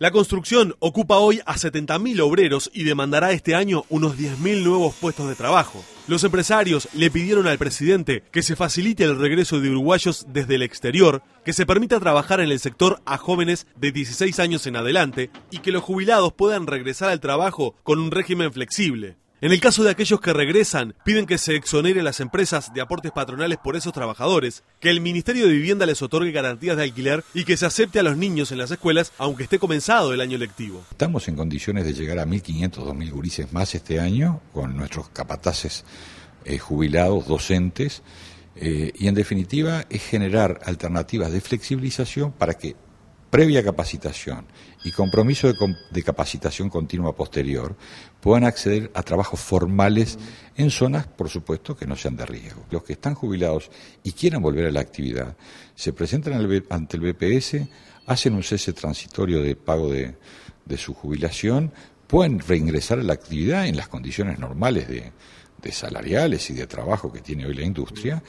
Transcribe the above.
La construcción ocupa hoy a 70.000 obreros y demandará este año unos 10.000 nuevos puestos de trabajo. Los empresarios le pidieron al presidente que se facilite el regreso de uruguayos desde el exterior, que se permita trabajar en el sector a jóvenes de 16 años en adelante y que los jubilados puedan regresar al trabajo con un régimen flexible. En el caso de aquellos que regresan, piden que se exonere las empresas de aportes patronales por esos trabajadores, que el Ministerio de Vivienda les otorgue garantías de alquiler y que se acepte a los niños en las escuelas, aunque esté comenzado el año lectivo. Estamos en condiciones de llegar a 1.500, 2.000 gurises más este año, con nuestros capataces eh, jubilados, docentes, eh, y en definitiva es generar alternativas de flexibilización para que previa capacitación y compromiso de, capacitación continua posterior puedan acceder a trabajos formales en zonas, por supuesto, que no sean de riesgo. Los que están jubilados y quieran volver a la actividad se presentan ante el BPS, hacen un cese transitorio de pago de, su jubilación, pueden reingresar a la actividad en las condiciones normales de salariales y de trabajo que tiene hoy la industria